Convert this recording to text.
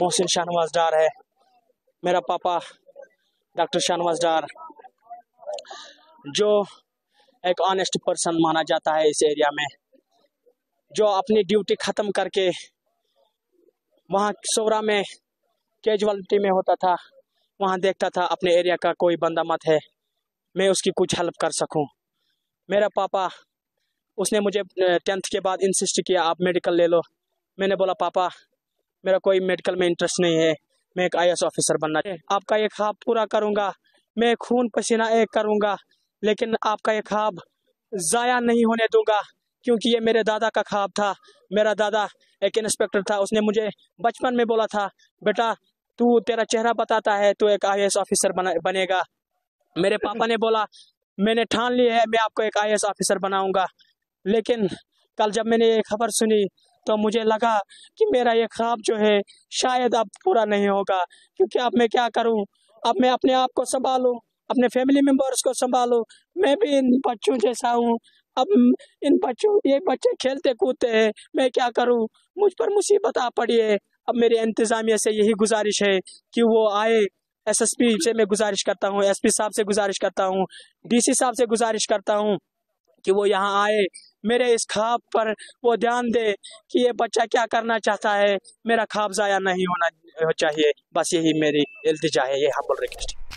मोहसिन शाहनवाज डार है मेरा पापा डॉक्टर शाहनवाज डार जो एक ऑनेस्ट पर्सन माना जाता है इस एरिया में जो अपनी ड्यूटी ख़त्म करके वहाँ सोरा में कैजुअलिटी में होता था वहाँ देखता था अपने एरिया का कोई बंदा मत है मैं उसकी कुछ हेल्प कर सकूँ मेरा पापा उसने मुझे टेंथ के बाद इंसिस्ट किया आप मेडिकल ले लो मैंने बोला पापा मेरा कोई मेडिकल में इंटरेस्ट नहीं है मैं एक आई ऑफिसर बनना है आपका ये ख्वाब पूरा करूँगा मैं खून पसीना एक करूँगा लेकिन आपका ये ख्वाब ज़ाया नहीं होने दूंगा क्योंकि ये मेरे दादा का ख्वाब था मेरा दादा एक इंस्पेक्टर था उसने मुझे बचपन में बोला था बेटा तू तेरा चेहरा बताता है तू एक आई ऑफिसर बनेगा मेरे पापा ने बोला मैंने ठान लिया है मैं आपको एक आई ऑफिसर बनाऊंगा लेकिन कल जब मैंने ये खबर सुनी तो मुझे लगा कि मेरा ये ख्वाब जो है शायद अब पूरा नहीं होगा क्योंकि अब मैं क्या करूँ अब मैं अपने आप को संभालूं अपने फैमिली मेम्बर्स को संभालूं मैं भी इन बच्चों जैसा हूँ अब इन बच्चों ये बच्चे खेलते कूदते हैं मैं क्या करूँ मुझ पर मुसीबत आ पड़ी है अब मेरे इंतज़ामिया से यही गुजारिश है कि वो आए एसएसपी से मैं गुजारिश करता हूँ एसपी साहब से गुजारिश करता हूँ डीसी साहब से गुजारिश करता हूँ कि वो यहाँ आए मेरे इस ख्वाब पर वो ध्यान दे कि ये बच्चा क्या करना चाहता है मेरा ख्वाब ज़ाया नहीं होना चाहिए बस यही मेरी इल्तजा है ये हम्बल रिक्वेस्ट